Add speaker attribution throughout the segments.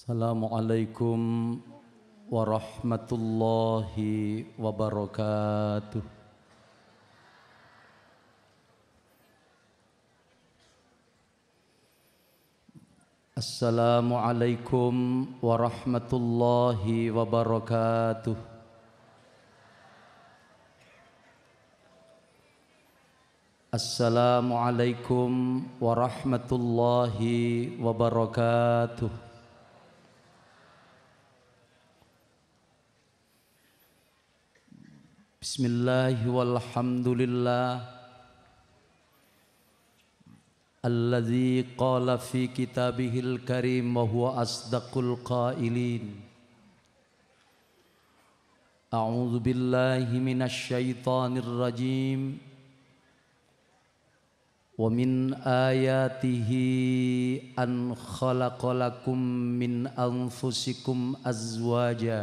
Speaker 1: Assalamualaikum warahmatullahi wabarakatuh. Assalamualaikum warahmatullahi wabarakatuh. Assalamualaikum warahmatullahi wabarakatuh. بسم الله والحمد لله الذي قال في كتابه الكريم وهو أصدق القائلين أعوذ بالله من الشيطان الرجيم ومن آياته أن خلق لكم من أنفسكم أزواجاً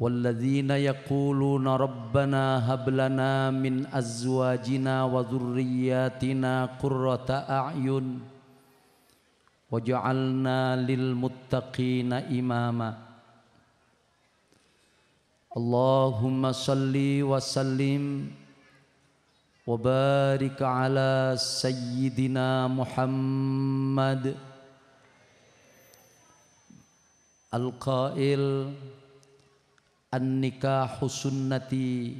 Speaker 1: والذين يقولون ربنا هب لنا من أزواجنا وذرياتنا قرة أعين وجعلنا للمتقين إماما اللهم صل وسلم وبارك على سيدنا محمد القائل an-nikahu sunnati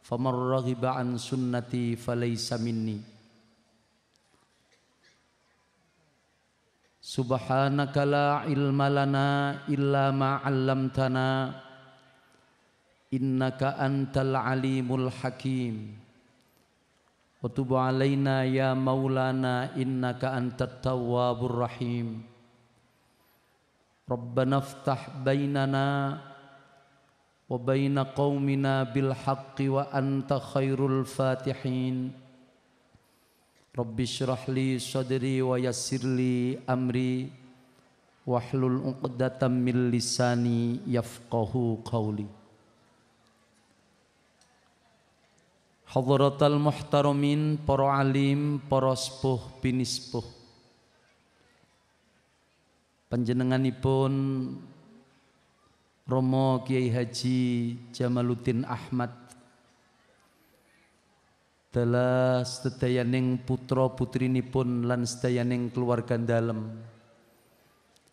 Speaker 1: faman raghiba an sunnati falaysa minni Subhanaka la ilma lana illa ma 'allamtana innaka antal alimul hakim wa tub ya maulana innaka antat tawwabur rahim Rabbana iftah bainana wa baina qaumina wa anta khairul fatihin rabbi shrah wa yassir amri wa hlul lisani yafqahu qawli hadratal muhtaramin para alim para sepuh pinispuh panjenenganipun Romo Kiai Haji Jamaluddin Ahmad telah sedayaning putra putrinipun lan sedayaning keluarga dalam,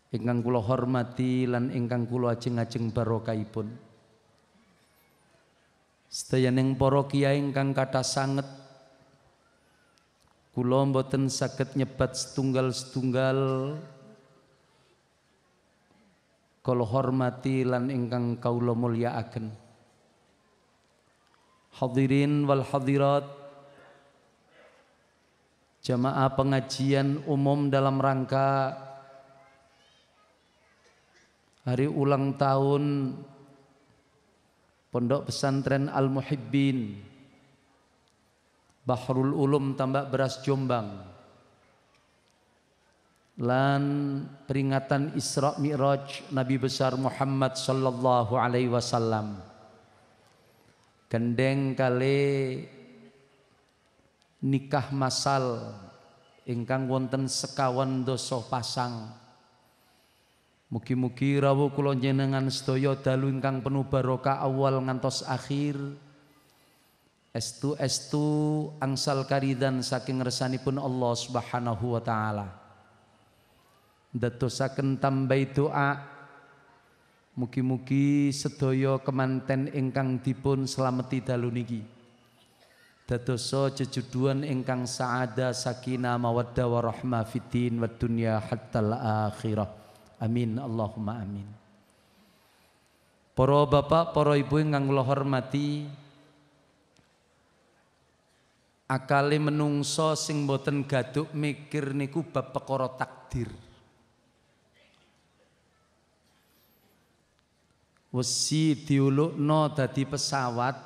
Speaker 1: ingkang kula hormati lan ingkang kula ajeng-ajeng barokahipun sedayaning para kiai ingkang kata sanget kula mboten saged nyebat setunggal-setunggal kalau hormati lan ingkang mulia akan. hadirin wal hadirat jamaah pengajian umum dalam rangka hari ulang tahun Pondok Pesantren Al Muhibbin Bahrul Ulum Tambak Beras Jombang lan peringatan Isra Mi'raj Nabi besar Muhammad sallallahu alaihi wasallam kendeng kali nikah masal ingkang wonten sekawan dosa pasang mugi-mugi rawuh kula jenengan sedaya dalu ingkang penuh barokah awal ngantos akhir estu estu angsal karidan saking resanipun Allah Subhanahu wa taala Datosaken tambai doa mugi-mugi sedaya kemanten ingkang dipun slameti dalu niki dadosa jejuduan ingkang saada sakinah mawaddah warahmah fitin wa dunya hatta akhirah amin Allahumma amin Para bapak, para ibu ingkang kula hormati, Akali menungso sing boten gaduk mikir niku bab perkara takdir. wesi diulukno dadi pesawat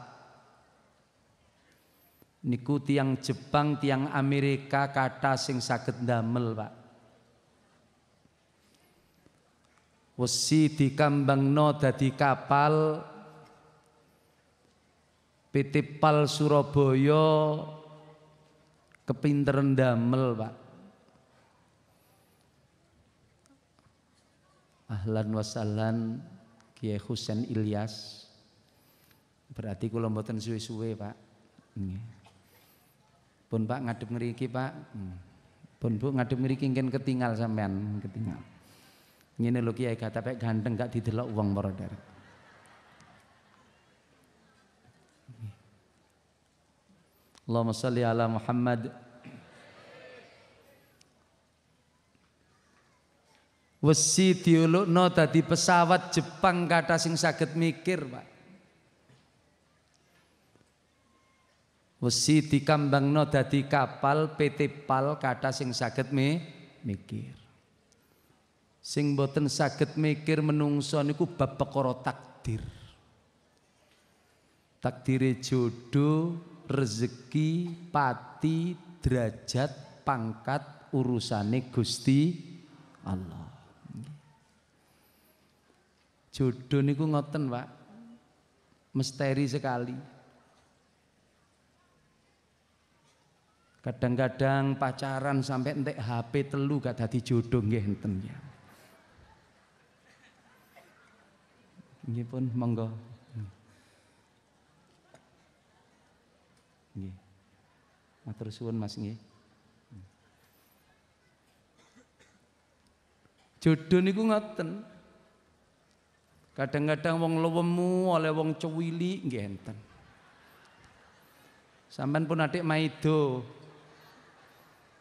Speaker 1: niku tiang Jepang tiang Amerika kata sing saged damel Pak wesi dikambangno dadi kapal PT Pal Surabaya kepinteran damel Pak ahlan wasalan Kiai Husain Ilyas. Berarti kula mboten suwe-suwe, Pak. Pun Pak ngadep ngriki, Pak. Hmm. Pun Bu ngadep ngriki ingin ketinggal sampean, ketinggal. Ngene lho Kiai Gatapek ganteng gak didelok wong para derek. Allahumma salli ala Muhammad Wesi diulukno dadi pesawat Jepang kata sing sakit mikir, Pak. Wesi dikambangno dadi kapal PT PAL kata sing sakit mi, mikir. Sing boten sakit mikir menungso niku bab perkara takdir. Takdire jodoh, rezeki, pati, derajat, pangkat urusane Gusti Allah. Jodoh niku ngoten, Pak. Misteri sekali. Kadang-kadang pacaran sampai entek HP telu gak dadi jodoh nggih enten ya. Ini pun monggo. Nggih. Matur suwun Mas nggih. Jodoh niku ngoten. Kadang-kadang wong lewemu oleh wong cewili nggih enten. Sampean pun adik maido.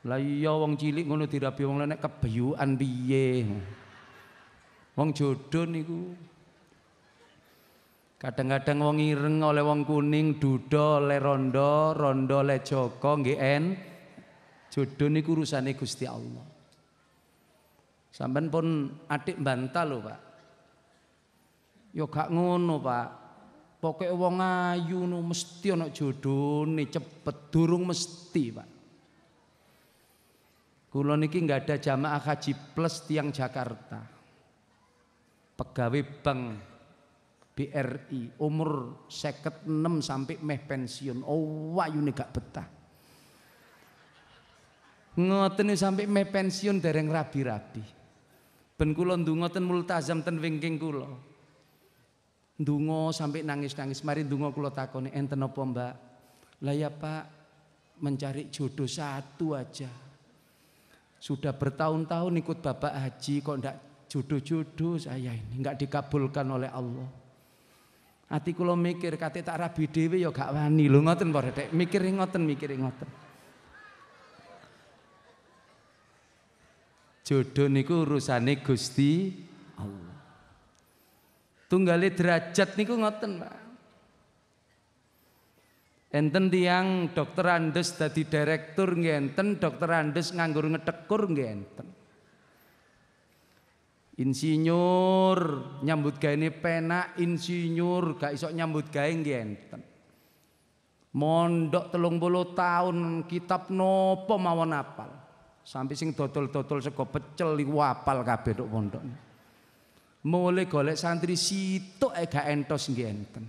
Speaker 1: Lah iya wong cilik ngono dirabi wong lenek kebeyukan piye. Wong jodoh niku. Kadang-kadang wong ireng oleh wong kuning, duda oleh rondo, rondo oleh joko nggih en. Jodoh niku urusane Gusti Allah. Sampean pun adik bantal lho, Pak. Ya gak ngono, Pak. Pokoke wong ayu no mesti ana jodhone cepet, durung mesti, Pak. Kula niki nggak ada jamaah haji plus tiang Jakarta. Pegawai bank BRI umur 56 sampai meh pensiun. Oh, wayune gak betah. Ngoten sampai meh pensiun dereng rabi-rabi. Ben kula ndonga ten multazam ten wingking kula. Dungo sampai nangis-nangis. Mari dungo kulo takoni enten apa mbak? Lah ya pak mencari jodoh satu aja. Sudah bertahun-tahun ikut bapak haji kok ndak jodoh-jodoh saya ini. Enggak dikabulkan oleh Allah. Hati kulo mikir kate tak rabi dewi ya gak wani lu ngoten pak redek, Mikir ngoten, mikir ngoten. Jodoh niku urusane Gusti Allah. Tunggale derajat niku ngoten, Pak. Enten tiang dokter Andes dadi direktur ngenten, dokter Andes nganggur ngetekur ngenten. Insinyur nyambut gawe ini penak, insinyur gak isok nyambut gawe ngenten. Mondok telung puluh tahun kitab nopo mawon apal. Sampai sing dodol-dodol sego pecel iku apal kabeh mondon. Mulai golek santri situ eh entos nggih enten.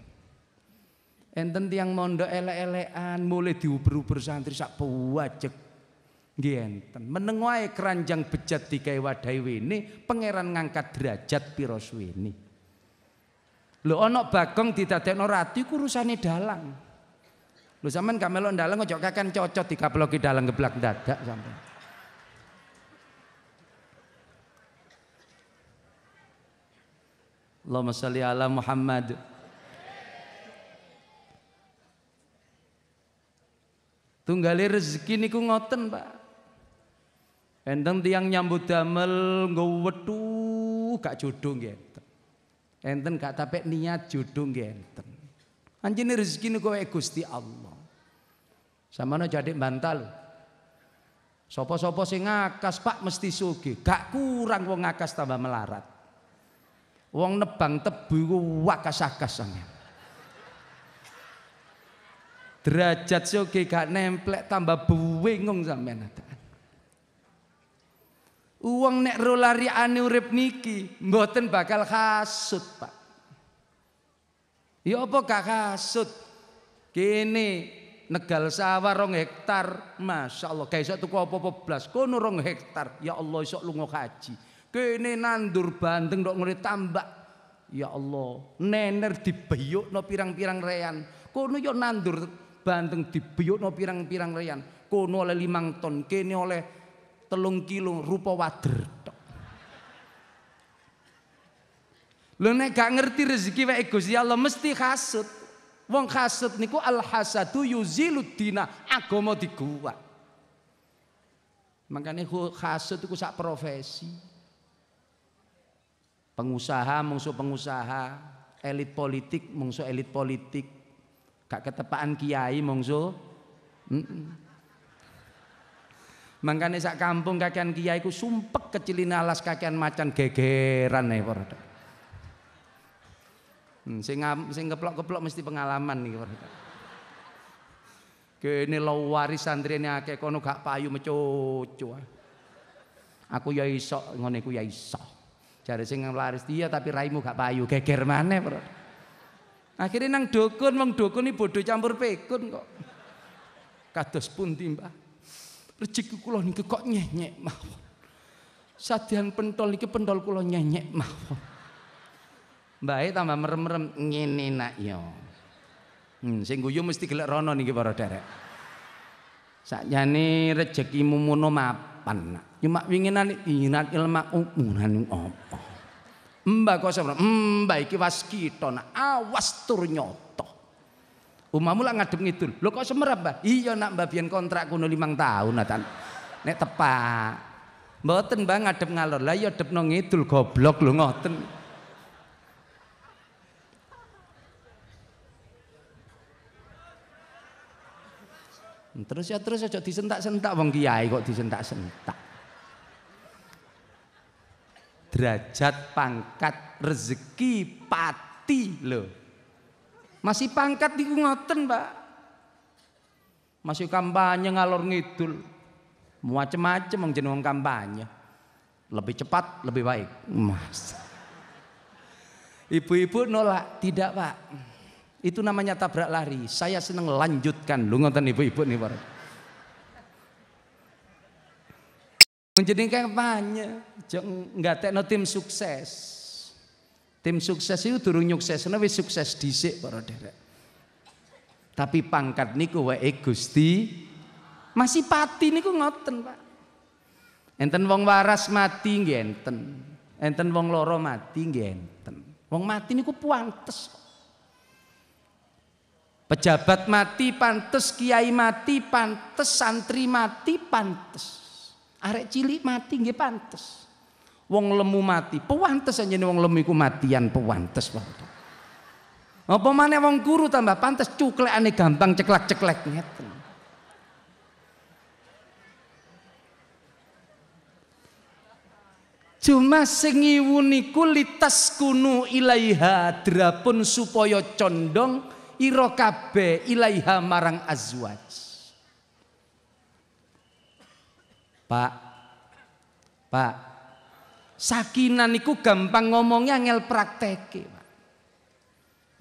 Speaker 1: Enten tiang mondo elek-elekan, mulai diuber-uber santri sak pewajek nggih enten. Meneng keranjang bejat di digawe wadai wene, pangeran ngangkat derajat pira suwene. Lho ana Bagong didadekno ratu iku urusane dalang. Lho sampean gak melok dalang ojo kakan cocot dikaploki dalang geblak dadak sampean. Allahumma salli ala Muhammad tunggali rezeki niku ngoten, Pak. Enten tiang nyambut damel nggo wetu gak jodoh nggih enten. gak niat jodoh nggih enten. rezeki niku wae Gusti Allah. sama no jadi bantal. Sopo-sopo sing ngakas Pak mesti sugi gak kurang wong ngakas tambah melarat. Wong nebang tebu iku wakas-akas Derajat soge gak nemplek tambah bingung sampean. Uang nek rolari ane urip niki mboten bakal kasut, Pak. Ya apa gak kasut? Kene negal sawah rong hektar, Masya Allah. Kayak tuku apa-apa blas, kono rong hektar. Ya Allah, iso lungo haji. Kene nandur bandeng dok ngeri tambak. Ya Allah, nener no pirang-pirang reyan. Kono yo nandur bandeng no pirang-pirang reyan. Kono oleh limang ton, kene oleh telung kilo rupa wader Lo nek gak ngerti rezeki wae ya Allah mesti hasud. Wong hasud niku al hasadu dina agama diguwat. Makanya hasud itu sak profesi pengusaha mungsu pengusaha elit politik mungsu elit politik gak ketepaan kiai mungsu mm -mm. Makanya sak kampung kakean kiai ku sumpek kecilin alas kakean macan gegeran nih e, produk. Hmm, sing, sing keplok-keplok mesti pengalaman nih produk. Kene lo waris santri ini akeh kono gak payu mecucu. Aku ya sok ngoneku yai ya isok Jare sing laris dia tapi raimu gak payu, geger maneh, Bro. Akhirnya nang dukun, wong dukun ini bodoh campur pekun kok. Kados pun timba. Rezeki kula niki kok nyenyek mawon. Sadian pentol niki pentol kula nyenyek mawon. Baik tambah merem-merem ngene nak yo. Ya. Hmm, sing guyu mesti gelek rono niki para derek. Sakjane rezekimu mono map kapan. Cuma inginan, inat ilma umunan apa. Mbak kau sebab mbak iki was kita awas tur nyoto. Umamu lah ngadem ngidul. Lo kok semerap mbak? Iya nak mbak bian kontrak kuno limang tahun natan. Nek tepak. Mboten mbak ngadep ngalor lah ya depno ngidul goblok lo ngoten. Terus ya terus aja disentak-sentak wong kiai kok disentak-sentak. Derajat, pangkat, rezeki, pati lo Masih pangkat niku ngoten, Pak. Masih kampanye ngalor ngidul. Macem-macem wong jeneng kampanye. Lebih cepat, lebih baik. Mas. Ibu-ibu nolak, tidak, Pak. Itu namanya tabrak lari. Saya seneng lanjutkan. Lu ngonten ibu-ibu nih para. Menjadi kampanye, nggak tekno tim sukses. Tim sukses itu turun nyukses, tapi sukses dhisik para derek. Tapi pangkat niku wae Gusti masih pati niku ngoten, Pak. Enten wong waras mati nggih enten. Enten wong loro mati nggih enten. Wong mati niku puantes kok. Pejabat mati pantes, kiai mati pantes, santri mati pantes. Arek cilik mati nggih pantes. Wong lemu mati, pewantes aja wong lemu iku matian pewantes Pak. Apa mana wong guru tambah pantes cuklekane gampang ceklek-ceklek ngeten. Cuma sing ngiwuni kulitas kunu ilaiha drapun supaya condong ira kabeh ilaiha marang azwaj. Pak. Pak. Sakinan niku gampang ngomongnya angel prakteke, Pak.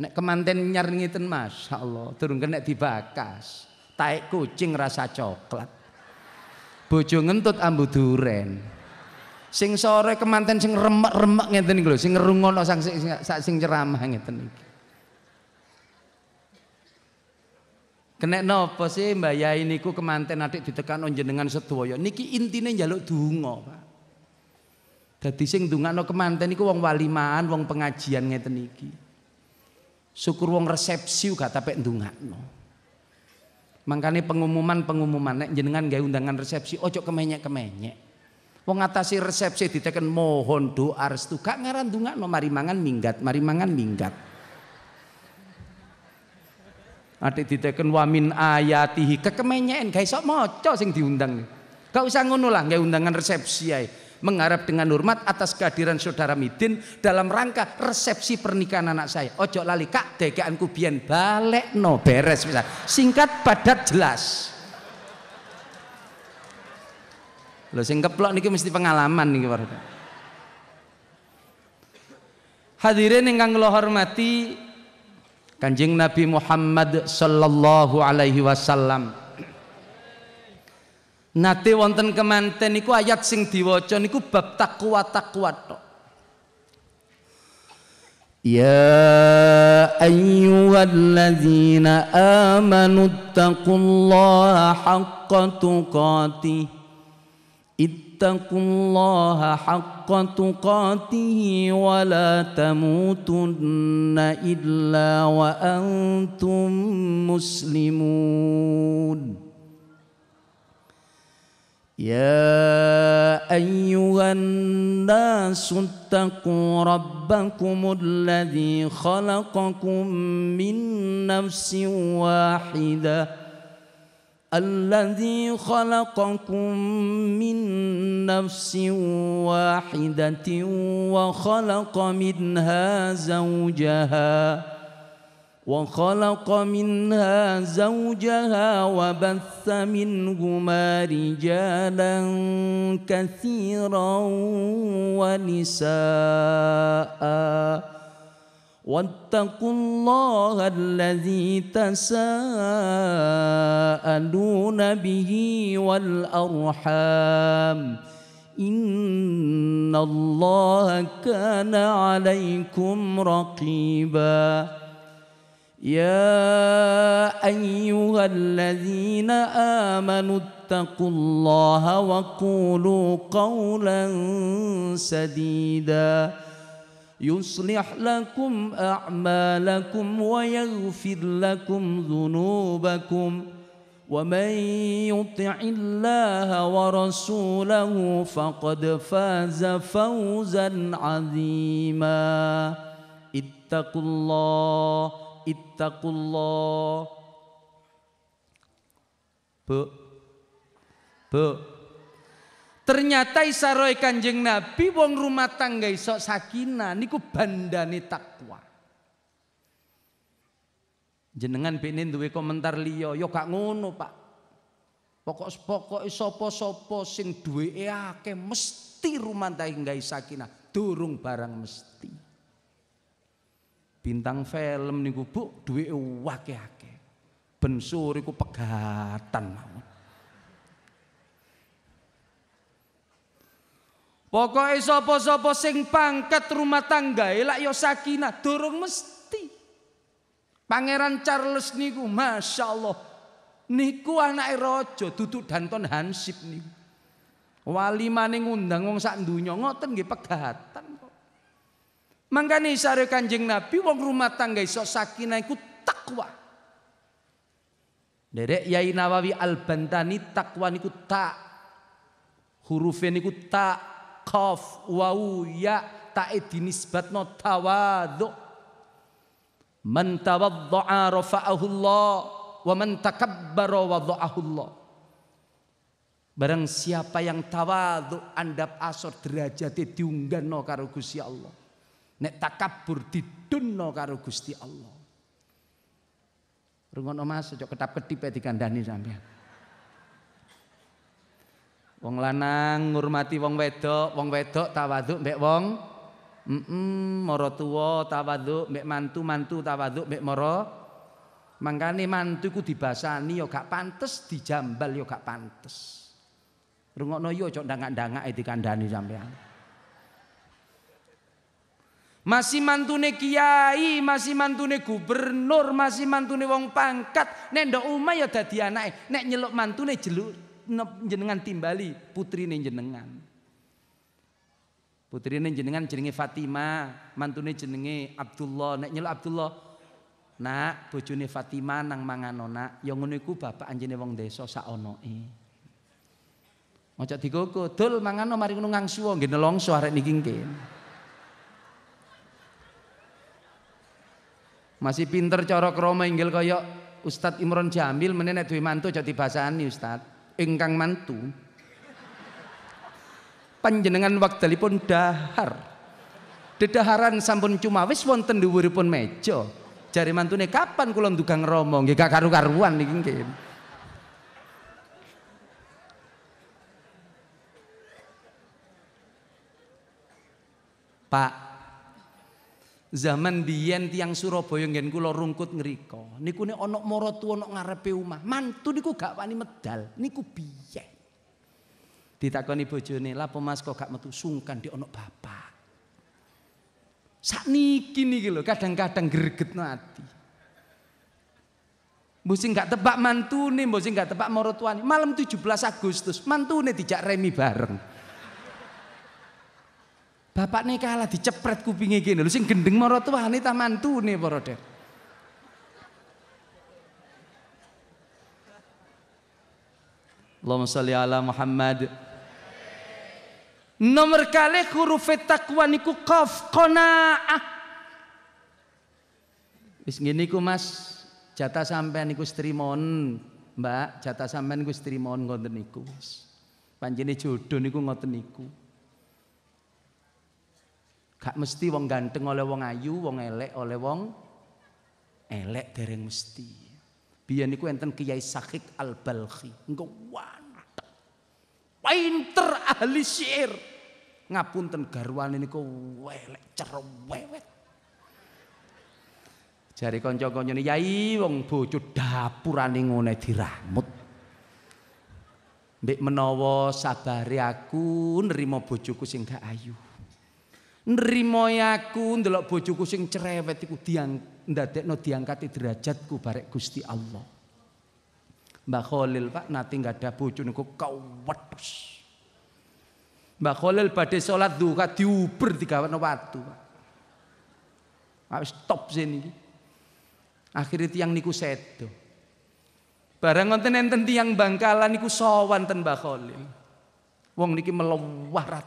Speaker 1: Nek kemanten nyar ngiten Masya Allah, durung kena dibakas. Taek kucing rasa coklat. Bojo ngentut ambu duren. sing sore kemanten sing remek-remek ngeten iki lho sing ngrungokno sang sing, sing ceramah ngeten iki Kenek nopo sih Mbak ya ini ku kemanten adik ditekan dengan setuoyo. Niki intinya jaluk dungo Pak. Dadi sing no kemanten niku wong walimaan, wong pengajian ngeten niki. Syukur wong resepsi uga dunga no. Mangkane pengumuman-pengumuman nek jenengan gawe undangan resepsi ojo kemenyek-kemenyek. Wong atasi resepsi ditekan mohon doa restu gak ngaran no mari mangan minggat, mari mangan minggat. Ati diteken wamin ayatihi kekemenyen gak iso maca sing diundang. Gak usah ngono lah gak undangan resepsi ae. Mengharap dengan hormat atas kehadiran saudara Midin dalam rangka resepsi pernikahan anak saya. Ojo lali kak dekaan kubian balik no beres bisa. Singkat padat jelas. lo sing keplok niki mesti pengalaman niki warga. Hadirin yang kula hormati, Kanjeng Nabi Muhammad sallallahu alaihi wasallam Nate wonten kemanten niku ayat sing diwaca niku bab takwa takwa tok Ya ayyuhalladzina amanu taqullaha haqqa tuqatih اتقوا الله حق تقاته ولا تموتن إلا وأنتم مسلمون يا أيها الناس اتقوا ربكم الذي خلقكم من نفس واحده الذي خلقكم من نفس واحدة وخلق منها زوجها وخلق منها زوجها وبث منهما رجالا كثيرا ونساءً واتقوا الله الذي تساءلون به والأرحام إن الله كان عليكم رقيبا يا أيها الذين آمنوا اتقوا الله وقولوا قولا سديداً يصلح لكم أعمالكم ويغفر لكم ذنوبكم ومن يطع الله ورسوله فقد فاز فوزا عظيما اتقوا الله اتقوا الله بو بو Ternyata isaroi kanjeng Nabi wong rumah tangga isok sakina niku bandane takwa. Jenengan pinin duwe komentar liyo, yo gak ngono, Pak. Pokok pokok isopo-sopo sing duweke akeh mesti rumah tangga sakinah, durung barang mesti. Bintang film niku, Bu, duwe wakeake. akeh Ben pegatan mau. Pokoknya sapa-sapa sing pangkat rumah tangga elak yo ya sakinah durung mesti. Pangeran Charles niku Masya Allah niku anak raja duduk Danton Hansip niku. Wali maning ngundang wong sak donya ngoten nggih pegatan kok. Mangkane isare Kanjeng Nabi wong rumah tangga iso sakinah iku takwa. Derek Yai Nawawi Al-Bantani takwa niku tak. Hurufe niku tak Kaf wau ya tae no tawadu, man tawaddaa rafa'ahu Allah wa man takabbara wada'ahu Allah Barang siapa yang tawadu, andap asor derajate diunggano karo Gusti Allah. Nek takabur didunno karo Gusti Allah. Rungono Mas ojo kedap-kedip dikandani sampean. Wong lanang ngurmati wong wedok, wong wedok tawaduk mbek wong mm, -mm moro tuwa tawaduk mbek mantu, mantu tawaduk mbek moro. Mangkane mantu iku dibasani ya gak pantes, dijambal ya gak pantes. Rungokno yo iya, cok ndangak-ndangake dikandani sampean. Masih mantune kiai, masih mantune gubernur, masih mantune wong pangkat, nek ndok omah yo ya dadi anake, nek nyeluk mantune jeluk jenengan timbali putri jenengan. Putri jenengan jenenge Fatima mantune jenenge Abdullah, nek nyelok Abdullah Nak, bojone Fatima nang mangan nak, ya ngono iku bapak anjene wong desa sak onoke. Ojo dikoko, mangan mangano mari ngono ngang suwo nggih nelongso arek niki nggih. Masih pinter cara krama inggil kaya Ustadz Imron Jamil menenek nek duwe mantu aja dibasani Ustadz ingkang mantu panjenengan wekdalipun dahar dedaharan sampun cumawis wonten dhuwuripun meja jari mantune kapan kula ndugang romong, nggih gak karu-karuan niki nggih Pak Zaman biyen tiang Surabaya ngen kula rungkut ngriko. Niku ne ana mara tuwa ana ngarepe omah. Mantu niku gak wani medal. Niku biyen. Ditakoni bojone, "Lah apa Mas kok gak metu sungkan di ana bapak?" Sakniki niki niki lho kadang-kadang gregetno ati. Mbok sing gak tebak mantune, mbok sing gak tebak maratuane. Malam 17 Agustus mantune dijak remi bareng. Bapak nih kalah dicepret kupingnya gini. Lu sing gendeng moro tuane ta nih moro deh. Allahumma salli ala Muhammad. Nomor kali huruf takwa niku kof kona'ah. Wis ngene iku Mas, jatah sampean niku strimon. Mbak, jatah sampean niku strimon ngoten niku, Mas. Panjene jodoh niku ngoten niku. Gak mesti wong ganteng oleh wong ayu, wong elek oleh wong elek dereng mesti. Biyen niku enten Kiai Sakik Al-Balkhi, engko wantep. Painter ahli syair. Ngapunten garwane niku elek cerewet. Jari kanca ini "Yai, wong bojo dapurane ngene diramut." Mbek menawa sabare aku nerima bojoku sing gak ayu nrimoi ya aku ndelok bojoku sing cerewet iku diang ndadekno kati derajatku barek Gusti Allah. Mbah Khalil Pak nanti nggak ada bojo niku kawetus. Mbah Khalil badhe salat duha diuber digawekno watu Pak. Wis top sini iki. Akhire tiyang niku sedo. Barang wonten enten tiyang bangkalan niku sowan ten Mbah Khalil. Wong niki melewah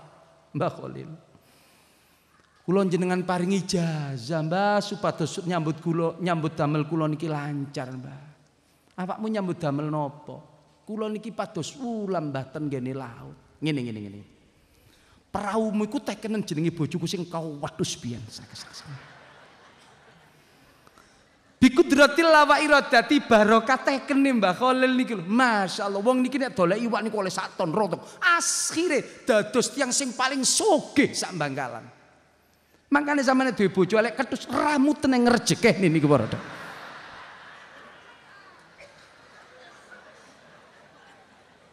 Speaker 1: Mbah Khalil. Kulo jenengan paringi jaza Mbah, supados nyambut kulo nyambut damel kulo niki lancar, Mbah. Awakmu nyambut damel nopo? Kulo niki pados ulam Mbah ten laut. Ngene ngene ngene. Praumu iku tekenen jenenge bojoku sing kau wedhus biyen sakesaksen. Bikudratil lawa iradati barokah tekene Mbah Khalil niki lho. Masyaallah wong niki nek dolek iwak niku oleh sak ton rotok. Akhire dados tiyang sing paling sugih sak banggalan. Makanya sampeyan duwe ibu elek ketus ramu teneng nih niku para.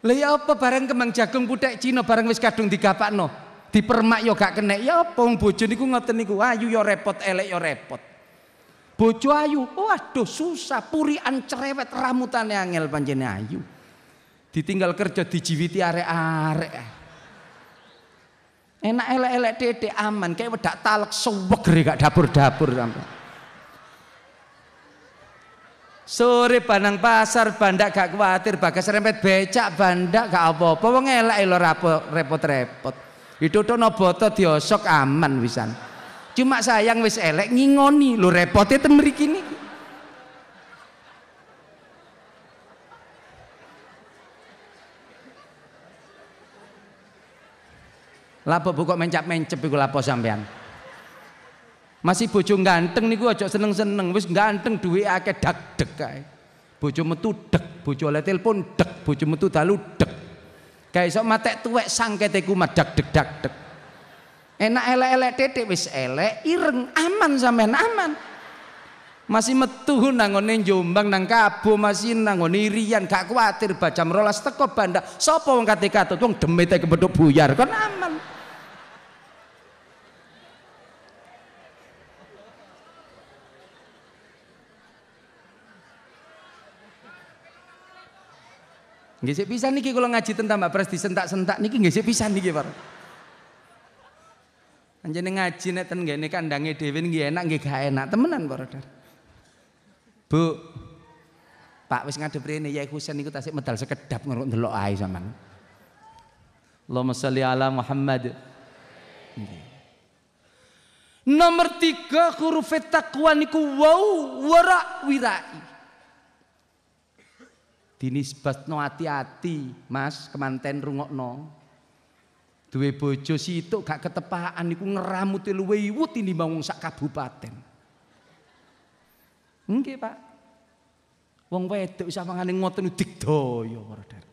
Speaker 1: Lah ya apa barang kembang jagung putek Cina barang wis kadung no, dipermak yo ya gak kena Ya apa wong bojo niku ngoten niku, ayu yo ya repot, elek yo ya repot. Bojo ayu, waduh susah, purian cerewet ramutane angel panjene ayu. Ditinggal kerja dijiwiti arek-arek. Enak elek-elek dede aman kayak wedak talak suwegere gak dapur-dapur sampai. Sore banang pasar bandak gak khawatir bagas rempet becak bandak gak apa-apa wong elek lho repot-repot. Ditutukno boto diosok aman wisan. Cuma sayang wis elek ngingoni lho repote temriki niki. Lapo buka mencap-mencep iku lapo sampean. Masih bojo ganteng niku aja seneng-seneng, wis ganteng duwe akeh dak deg kae. Bojo metu dek, bojo oleh telepon dek, bojo metu dalu dek. Kae sok matek tuwek sangkete ku madak dek dak dek. Enak elek-elek titik wis elek, ireng, aman sampean, aman. Masih metu nangone Jombang nang Kabo masih nangone Irian gak kuatir baca merolas teko bandak Sopo wong kate katut wong demete buyar kon aman Nggih pisan niki kalau ngaji tentang Mbak Pres disentak-sentak niki nggih pisan niki Pak. Anjene ngaji nek ten nggene kandange dhewe nggih enak nggih gak enak temenan Pak Bu Pak wis ngadep rene ya Husain niku tasik medal sekedap ngeruk ndelok ae sampean. Allahumma sholli ala Muhammad. Nggih. Nomor tiga huruf takwa niku wau wara wirai dinisbatno ati-ati mas kemanten rungokno duwe bojo situ gak ketepaan iku ngeramuti luwe iwut ini bangun sak kabupaten nggih pak wong wedok sawangane ngoten digdaya warder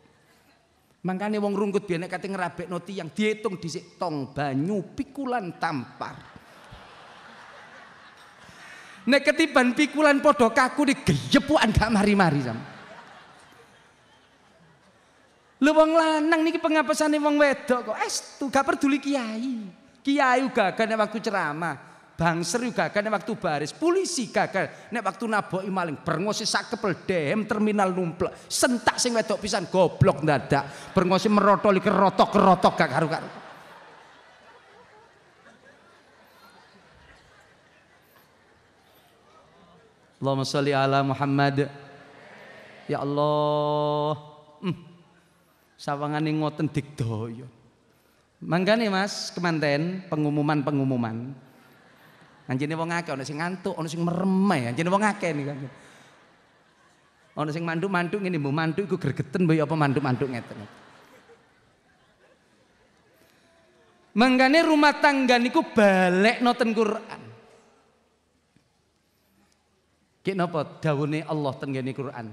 Speaker 1: Makanya wong rungkut biar kate ngerabek noti yang dihitung dhisik tong banyu pikulan tampar. Nek ketiban pikulan podo kaku digeyepuan gak mari-mari sama. Lu wong lanang niki pengapesane wong wedok kok eh, tu gak peduli kiai. Kiai uga gak waktu ceramah. Bangser juga kan waktu baris, polisi gagal nek waktu naboki maling, berngosi sakepel dem terminal numplek, sentak sing wedok pisan goblok dadak. berngosi merotoli kerotok-kerotok gak karu-karu. Allahumma sholli ala Muhammad. Ya Allah. Hmm sawangane ngoten digdaya. Manggane Mas kemanten pengumuman-pengumuman. Anjene wong akeh ana sing ngantuk, ana sing meremeh, anjene wong akeh niku. Ana sing mandu mandu ngene mbok mandu iku gregeten mbok ya apa mandu mandu ngeten. Manggane rumah tangga niku balik noten Quran. Kenapa napa Allah teng Quran.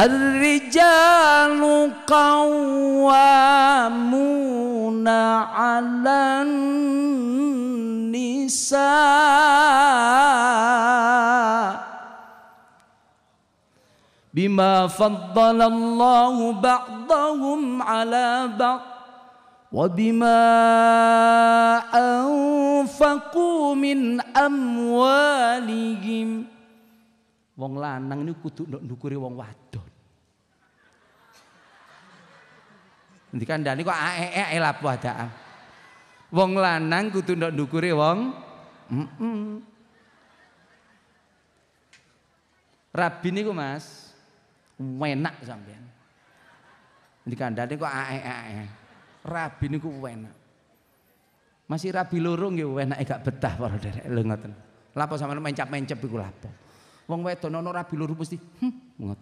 Speaker 1: الرجال قوامون على النساء بما فضل الله بعضهم على بعض وبما أنفقوا من أموالهم wong lanang ini kudu ndukuri wong wadon Nanti dani kok ae-e lapo ada, Wong lanang kudu ndok ndukure wong mm -mm. Rabi niku Mas enak sampean. Nanti dani kok ae-e. Rabi niku enak. Masih rabi loro nggih enake gak betah para derek lho ngoten. Lapo sampean mencap-mencep iku lapo. Wong wedo nono rabi loro mesti hmm,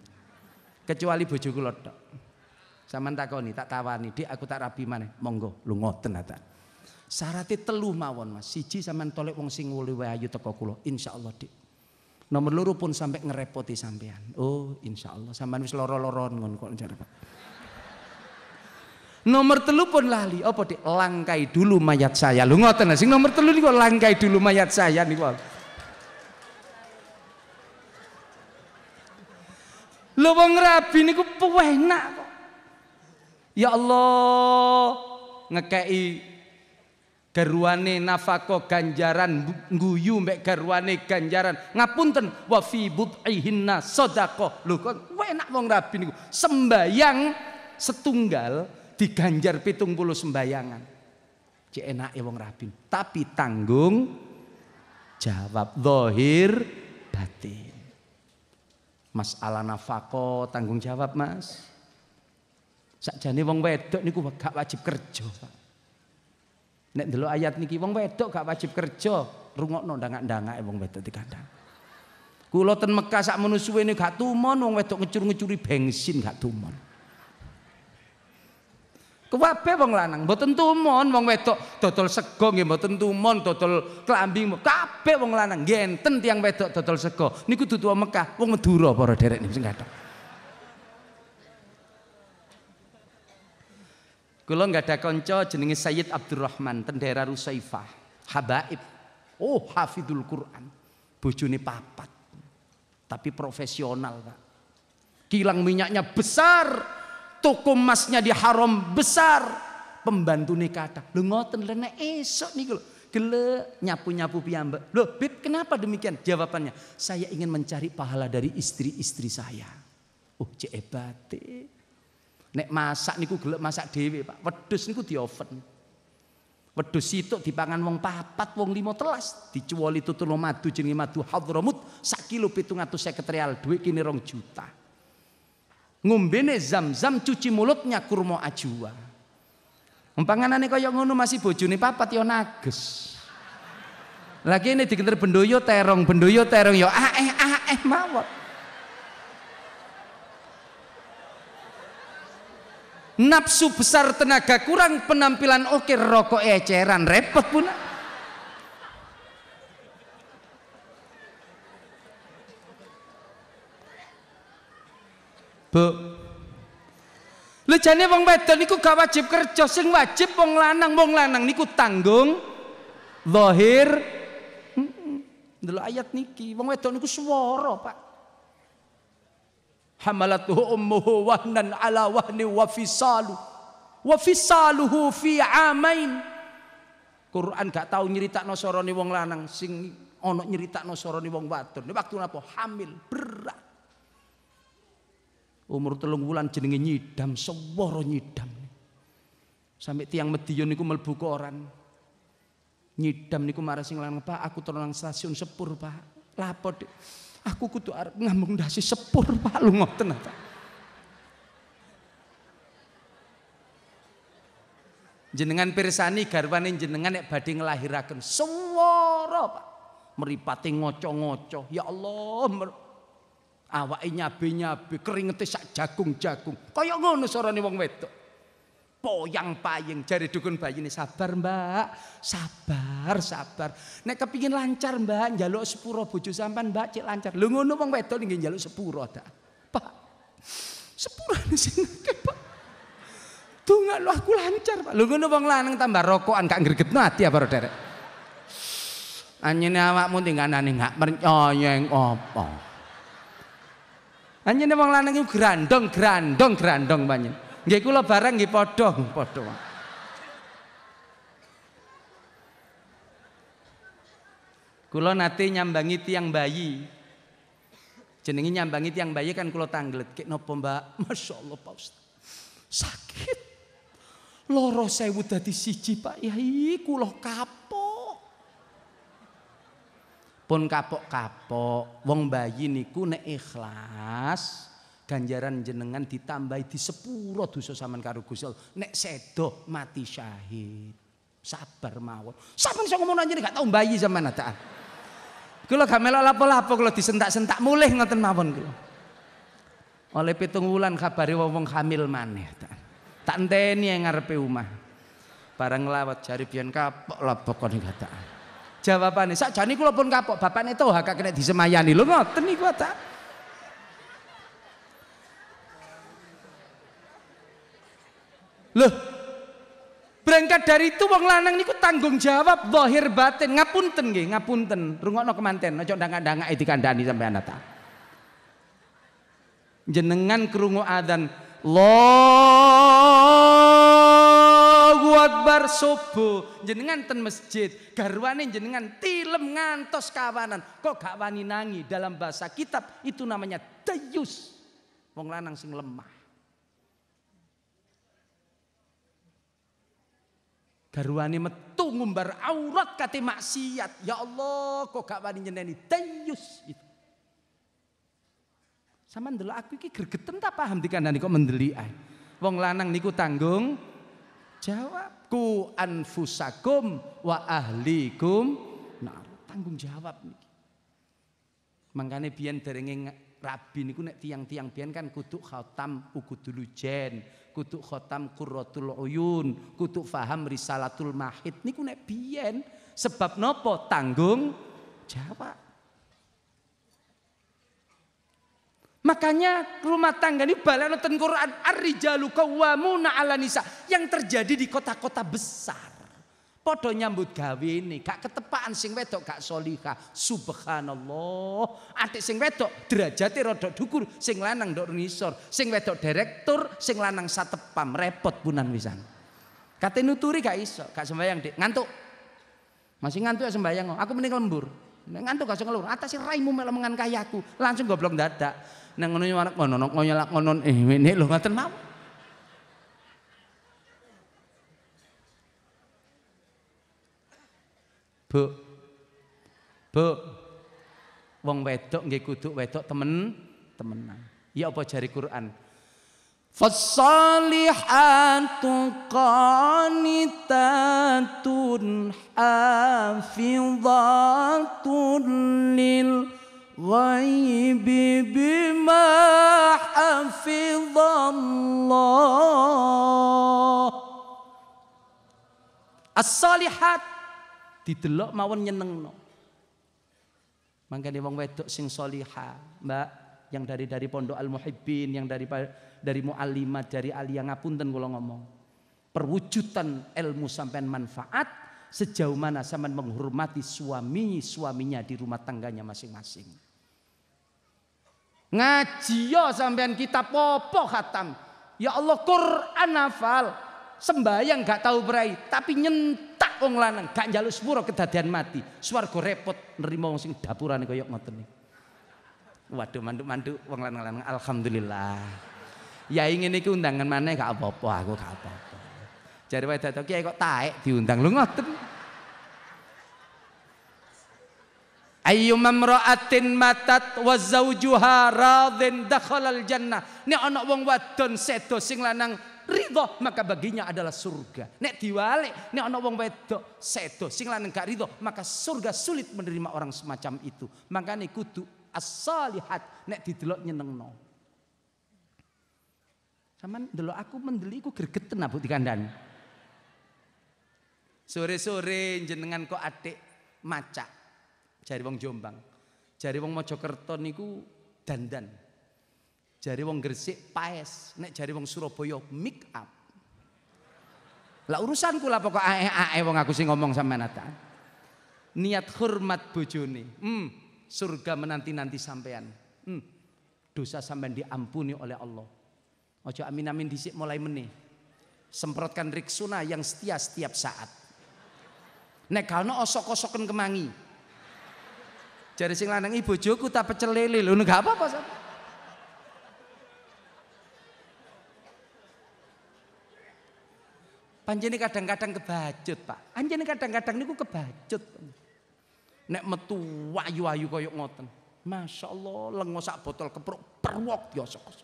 Speaker 1: Kecuali bojoku lho tok. Sama takoni, tak tawani, dia aku tak rapi mana Monggo lu ngoten tenata. Syaratnya teluh mawon Mas. Siji saman tolek wong sing wulu ayu teko insya Insyaallah Dik. Nomor loro pun sampai ngerepoti sampean. Oh, insyaallah saman wis loro-loron ngono kok Pak. Nomor telu pun lali, apa Dik? Langkai dulu mayat saya. Lu ngoten sing nomor telu kok langkai dulu mayat saya nih kok. Lho wong rabi niku penak Ya Allah ngekei garwane nafako ganjaran guyu mek garwane ganjaran ngapunten wa fi bud'ihinna sodako lho kok enak wong rabi niku sembayang setunggal diganjar pitung puluh sembayangan cek enak ya wong rabi tapi tanggung jawab zahir batin masalah nafako tanggung jawab mas Sakjane wong wedok niku gak wajib kerja, Pak. Nek ndelok ayat niki wong wedok gak wajib kerja, rungokno ndangak-ndangake wong wedok dikandang. Kula ten Mekah sak menusuwe niku gak tumon wong wedok ngecur-ngecuri bensin gak tumon. Kuwabe wong lanang mboten tumon wong wedok dodol sego nggih mboten tumon dodol klambi kabeh wong lanang ngenten tiyang wedok dodol sego niku dudu Mekah wong Madura para derek niku sing kathah. Kula nggak ada konco jenenge Sayyid Abdurrahman Tendera Rusaifah. Habaib. Oh, hafidul Quran. Bojone papat. Tapi profesional, Pak. Kilang minyaknya besar, toko emasnya di haram besar, pembantu kata, Lu ngoten lene esok nih lo. Gele nyapu-nyapu piyambak. lo, Bib, kenapa demikian? Jawabannya, saya ingin mencari pahala dari istri-istri saya. Oh, cek hebat. Nek masak niku gelek masak dhewe, Pak. Wedhus niku di dioven. Wedhus situk dipangan wong papat, wong lima telas, dicuwoli tutul madu jenenge madu Hadramut sak kilo 750 real, dhuwit kini rong juta. Ngombene zam-zam cuci mulutnya kurma ajwa. Empanganane kaya ngono masih bojone papat ya nages. Lagi ini dikenal bendoyo terong, bendoyo terong ya aeh ah, aeh ah, mawon. nafsu besar tenaga kurang penampilan oke rokok eceran repot pun Bu Lejane wong wedok niku gak wajib kerja, sing wajib wong lanang, wong lanang niku tanggung zahir. Delok ayat niki, wong wedok niku swara, Pak. Hamalatuhu ummuhu wahnan ala wahni wa fisalu. Wa fisaluhu fi amain. Quran gak tahu nyerita nosoroni wong lanang sing ono nyerita nosoroni wong wadon. Ini waktu napa? Hamil berat. Umur telung wulan jenenge nyidam, seworo nyidam. Sampai tiang Medion niku mlebu koran. Nyidam niku marah sing lanang, "Pak, aku tenang stasiun sepur, Pak." Lapor, Dik. Aku kudu arep ngambung dasi sepur Pak lu ngoten apa. Jenengan pirsani garwane jenengan nek badhe nglahiraken semua, Pak. Meripati ngoco-ngoco. Ya Allah, awake nyabe-nyabe keringete sak jagung-jagung. Kaya ngono suarane wong wedok poyang paying jari dukun bayi ini sabar mbak sabar sabar nek kepingin lancar mbak jaluk sepuro bojo sampan mbak cek lancar lu ngono bang wedok nggih jaluk sepuro ta pak sepuro sini ke pak tunggu lu aku lancar pak. Lu ngono bang lanang tambah rokokan gak gregetno ati apa derek. Anyene awakmu tinggalane gak mercoyeng opo Anyene wong lanang iku grandong grandong grandong banyak Nggih kula bareng nggih padha, padha. Kula nate nyambangi tiang bayi. Jenengi nyambangi tiang bayi kan kula tanglet. Kek napa, Mbak? Masyaallah Pak Ustaz. Sakit. Loro sewu dadi siji, Pak Yai, kula kapok. Pun kapok-kapok, wong bayi niku nek ikhlas ganjaran jenengan ditambahi di sepuro dosa saman karo Gusti Nek sedo mati syahid. Sabar mawon. Sampeyan sing ngomong deh gak tau bayi zaman ta. Kula gak melok lapo-lapo kula disentak-sentak mulih ngoten mawon kula. Oleh pitung wulan kabari wong hamil maneh ta. Tak enteni yang ngarepe omah. Barang lewat jari biyen kapok lapo kon kataan. Jawabane jani kula pun kapok bapaknya itu kak kena disemayani. Lho ngoten iku ta. Loh, berangkat dari itu wong lanang niku tanggung jawab zahir batin ngapunten nggih, ngapunten. Rungokno kemanten, aja ndangak-ndangak e dikandani sampean ta. Jenengan krungu adzan Allahu Akbar subuh jenengan ten masjid garwane jenengan tilem ngantos kawanan kok gak wani nangi dalam bahasa kitab itu namanya dayus wong lanang sing lemah Garwani metu ngumbar aurat kate maksiat. Ya Allah, kok gak wani nyeneni tayus itu. Sama ndelok aku iki gregeten tak paham dikandani kok mendeli ae. Wong lanang niku tanggung jawabku anfusakum wa ahlikum Nah, Tanggung jawab niki. Mangkane biyen derenge rabi niku nek tiang-tiang biyen kan kudu khatam uku dulu jen kutuk khotam kurrotul uyun, kutuk faham risalatul mahid niku nek biyen sebab nopo tanggung jawab. Makanya rumah tangga ini balanoten Quran ar-rijalu kawamuna 'ala nisa yang terjadi di kota-kota besar. Podo nyambut gawe ini, gak ketepaan sing wedok gak solihah. Subhanallah. Adik sing wedok derajatnya rodok dukur, sing lanang dok nisor, sing wedok direktur, sing lanang satepam repot punan wisan. kata nuturi gak iso, gak sembayang dik, ngantuk. Masih ngantuk ya sembayang, oh. aku mending lembur. Ngantuk gak ngelur, atas raimu melemengan kayaku, langsung goblok dadak. Nang ngono anak ngono ngono ngono eh ini lho ngaten mawon. Bu. Bu. Wong wedok nggih kudu wedok temen temenan. Ya apa jari Quran? Fasalihatu qanitatun hafizatun lil ghaibi bima حفظ As-salihat didelok mawon no. Mangkane wong wedok sing solihah, Mbak, yang dari dari Pondok Al Muhibbin, yang dari dari Muallimat, dari yang ngapunten kula ngomong. Perwujudan ilmu sampean manfaat sejauh mana sampean menghormati suami-suaminya di rumah tangganya masing-masing. Ngaji yo ya sampean kita popo khatam. Ya Allah Quran hafal, sembayang gak tahu berai, tapi nyentuh wong lanang gak njaluk swara kedadian mati. Swarga repot nerima wong sing dapurane kaya ngoten niku. Waduh manduk-manduk wong lanang-lanang alhamdulillah. Ya ingin iki undangan mana gak apa-apa aku gak apa-apa. Jare wedok to kok taek diundang lu ngoten. Ayu mamra'atin matat wa zawjuha radin al jannah. Nek ana wong wadon sedo sing lanang ridho maka baginya adalah surga. Nek diwalik, nek ana wong wedok sedo sing lanang gak ridho, maka surga sulit menerima orang semacam itu. Makane kudu as-salihat nek didelok nyenengno. Saman delok aku mendeli ku gregeten abuk dikandani. Sore-sore jenengan kok atik macak. Jari wong Jombang. Jari wong Mojokerto niku dandan. Jari wong Gresik paes, nek jari wong Surabaya make up. Lah urusanku lah pokok ae ae wong aku sing ngomong sama nata. Niat hormat bojone. Hmm, surga menanti-nanti sampean. Hmm, dosa sampean diampuni oleh Allah. Ojo amin amin disik mulai menih Semprotkan riksuna yang setia setiap saat. Nek kano osok-osokan kemangi. jari sing lanang ibu bojoku tak pecel lele lho gak apa-apa Panjeni kadang-kadang kebajut, Pak. Anjene kadang-kadang niku kebajut. Nek metu ayu-ayu koyok ngoten. Masya Allah, lengo sak botol kepruk perwok diosok. Ya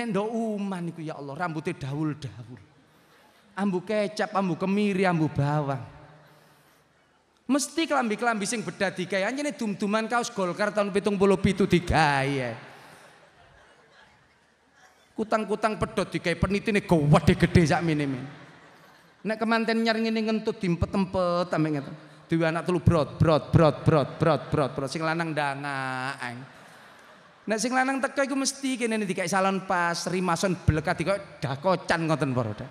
Speaker 1: Nek ndo uman niku ya Allah, rambutnya dahul-dahul. Ambu kecap, ambu kemiri, ambu bawang. Mesti kelambi-kelambi sing beda digawe. Anjene dum-duman kaos Golkar tahun 77 digawe. Kutang-kutang pedot dikai gawat deh gede sak minimi. Nek kemanten nyaring ini ngentut tempet empet ame ngeten. Dewe anak telu brot brot brot brot brot brot brot sing lanang dangaeng. Nek sing lanang teka gue mesti di dikai salon pas rimason belekat dikai kocan ngoten para.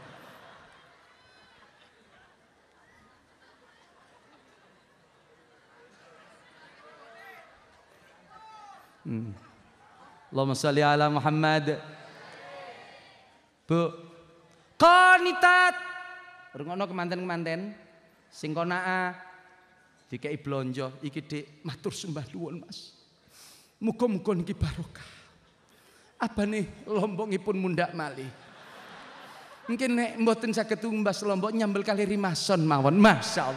Speaker 1: Hmm. Allahumma salli ala Muhammad Bu. Konitat. Rungono kemanten-kemanten. singkonaa, konaa dikei blonjo iki Dik matur sembah nuwun Mas. Muka-muka niki barokah. lombong pun munda mali, Mungkin nek mboten saketung tumbas lombok nyambel kali rimason mawon. masal,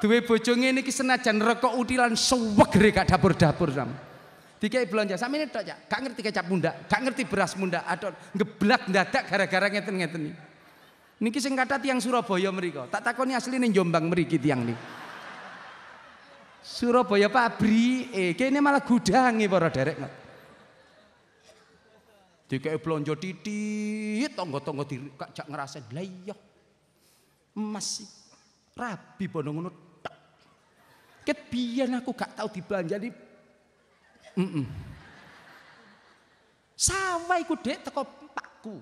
Speaker 1: Duwe bojo ini kisena senajan rokok udilan sewek gak dapur-dapur namun. Dikai belanja, sama ini tak gak ngerti kecap munda, gak ngerti beras munda, adon ngeblak dadak gara-gara ngeten ngeten nih. Niki sing kata tiang Surabaya mereka, tak takoni asli nih Jombang meriki tiang nih. Surabaya pabrik, eh kayaknya malah gudang gudangi para derek. Dikai belanja titit, tonggo-tonggo di kak ngerasa, lah iya. masih rapi, bono ngono. Ket aku gak tau dibelanjani Mm -mm. Sawah iku dek teko pakku.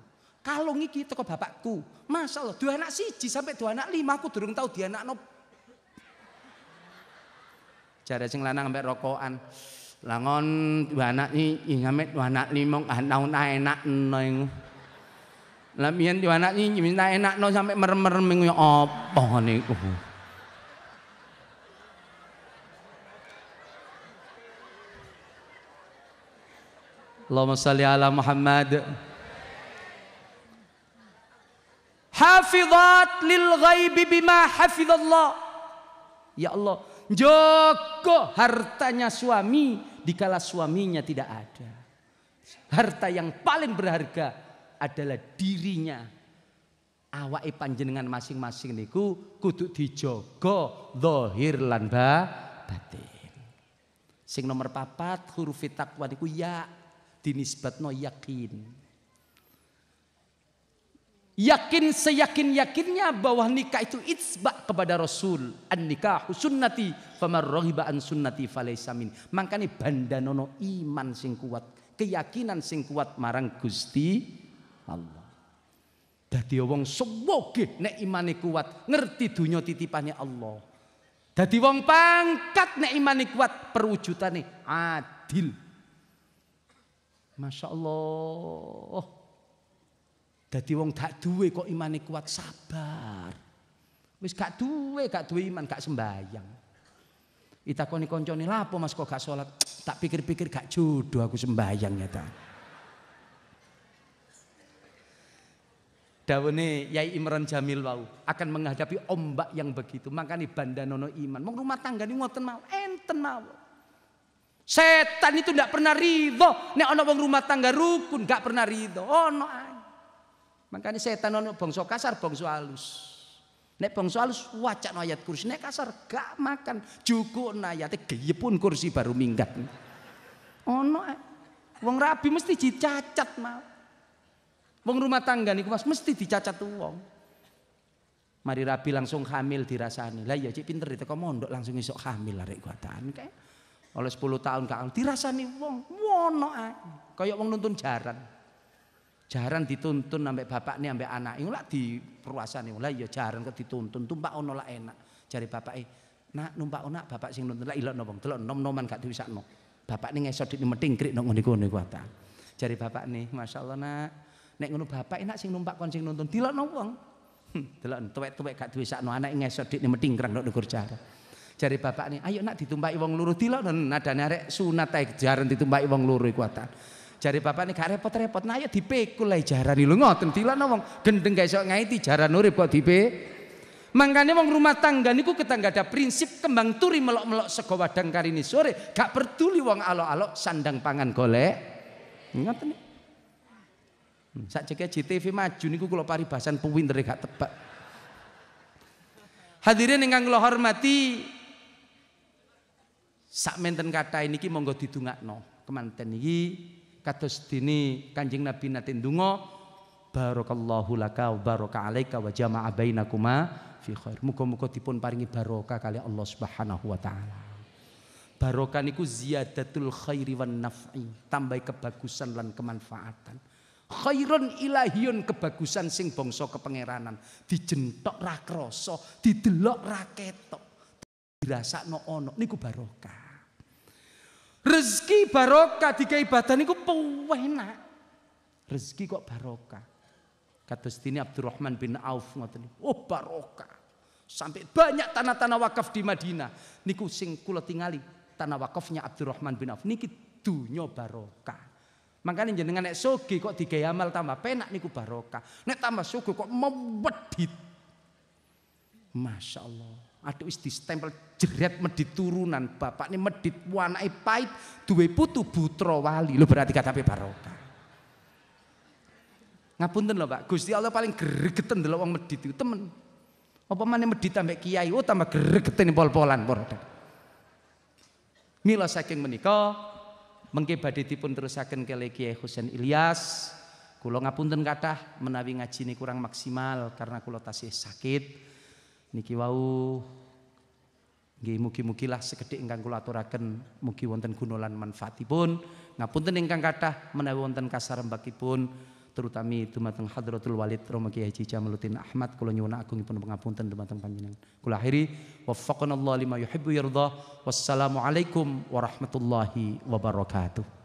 Speaker 1: Kalung iki teko bapakku. Masalah dua anak siji sampai dua anak lima aku durung dia anak Jare sing lanang sampai rokokan. Langon dua anak ini sampai dua anak lima kan tau enak neng. lamian dua anak iki enak no sampai merem-merem ya apa nih? Allahumma salli ala Muhammad Hafizat lil ghaibi bima hafizallah Ya Allah Joko hartanya suami Dikala suaminya tidak ada Harta yang paling berharga adalah dirinya awake panjenengan masing-masing niku kudu dijogo zahir lan batin. Sing nomor papat huruf takwa niku ya dinisbatno yakin. Yakin seyakin-yakinnya bahwa nikah itu itsba kepada Rasul. An nikah sunnati famar raghiba an sunnati falaysa min. Mangkane bandanono iman sing kuat, keyakinan sing kuat marang Gusti Allah. Dadi wong sewoge nek imane kuat, ngerti dunya titipannya Allah. Dadi wong pangkat nek imane kuat perwujudane adil. Masya Allah. Jadi wong gak duwe kok imane kuat sabar. Wis gak duwe, gak duwe iman, gak sembayang. Itakoni konconi lapo Mas kok gak sholat? Tak pikir-pikir gak jodoh aku ya nyata. Dawane Yai Imran Jamil wau akan menghadapi ombak yang begitu. Makanya bandanono iman. Mau rumah tangga ini ngoten mau, enten mau. Setan itu tidak pernah ridho. Nek ono wong rumah tangga rukun gak pernah ridho. Ono Makanya setan ono bongso kasar, bongso halus. Nek bongso halus wacan no ayat kursi, nek kasar gak makan. cukup no ayat pun kursi baru minggat. Ono ae. Wong rabi mesti dicacat mau. Wong rumah tangga niku Mas mesti dicacat uang. Mari rabi langsung hamil dirasani. Lah iya cik pinter itu kok mondok langsung isok hamil lari kuatan kayak oleh 10 tahun gak rasane wong ngono ae kaya wong nuntun jaran jaran dituntun sampai nih sampai anak ini lah di ini lah ya jaran ke dituntun tumpak ono lah enak cari bapak eh nak numpak onak bapak sing nuntun lah ilok nobong telok nom noman gak diwisakno bapak ini ngesot ini mending krik nong niku ngono kuatan cari bapak nih masya Allah nak nek ngono bapak enak sing numpak kon sing nuntun telon nobong, telon tuwek-tuwek gak diwisakno anak e ngesot ini mending kreng nong negor jaran Jari bapak nih, ayo nak ditumpai wong luru dilok nadane narek sunat ae jaran ditumpai wong luru kuatan. Jari bapak nih gak repot-repot, nah ayo dipikul ae jarani lho ngoten dilokno wong gendeng gak iso ngaiti jaran urip kok dipe Makanya wong rumah tangga niku ku nggak ada prinsip kembang turi melok-melok sego wadang karini sore, gak peduli wong alok-alok sandang pangan golek. Ngoten Sakjeke JTV maju niku kula paribasan puwintere gak tebak. Hadirin yang kami hormati, menten kata ki monggo no kemanten ini kados dene Kanjeng Nabi natin dungo barokallahu laka wa baraka alaika wa jama'a bainakuma fi khair muka-muka dipun paringi baroka kali Allah Subhanahu wa taala barokah niku ziyadatul khairi wan naf'i tambah kebagusan lan kemanfaatan khairun ilahiyun kebagusan sing bangsa kepengeranan dijentok ra krasa didelok ra no ono niku barokah. Rezeki barokah di badan niku penak. Rezeki kok barokah. kata setini Abdurrahman bin Auf ngoten. Oh barokah. Sampai banyak tanah-tanah wakaf di Madinah. Niku sing kula tingali tanah wakafnya Abdurrahman bin Auf niki dunyo barokah. Makanya jenengan nek sogi, kok digaya amal tambah penak niku barokah. Nek tambah sogi kok mewedit. Masya Allah. Aduh wis distempel jeret medit turunan, bapak ini medit wanai pahit, duwe putu putra wali. Lo berarti Baroka barokah. Ngapunten lo Pak, Gusti Allah paling gregeten lo uang medit itu temen. Apa mana medit tambah kiai, oh tambah gregeten pol-polan Mila saking menikah mengkibaditi pun terus saking kali Kiai Husain Ilyas. kulo ngapunten kata menawi ngaji ini kurang maksimal karena kulo tasih sakit niki wau nggih mugi-mugi lah sekedhik ingkang kula aturaken mugi wonten guna lan manfaatipun ngapunten ingkang kathah menawi wonten kasarembakipun terutami dumateng hadratul walid Romo Kiai Haji Jamaluddin Ahmad kula nyuwun agungipun pangapunten dumateng panjenengan kula akhiri waffaqanallahu lima yuhibbu yarda wassalamu alaikum warahmatullahi wabarakatuh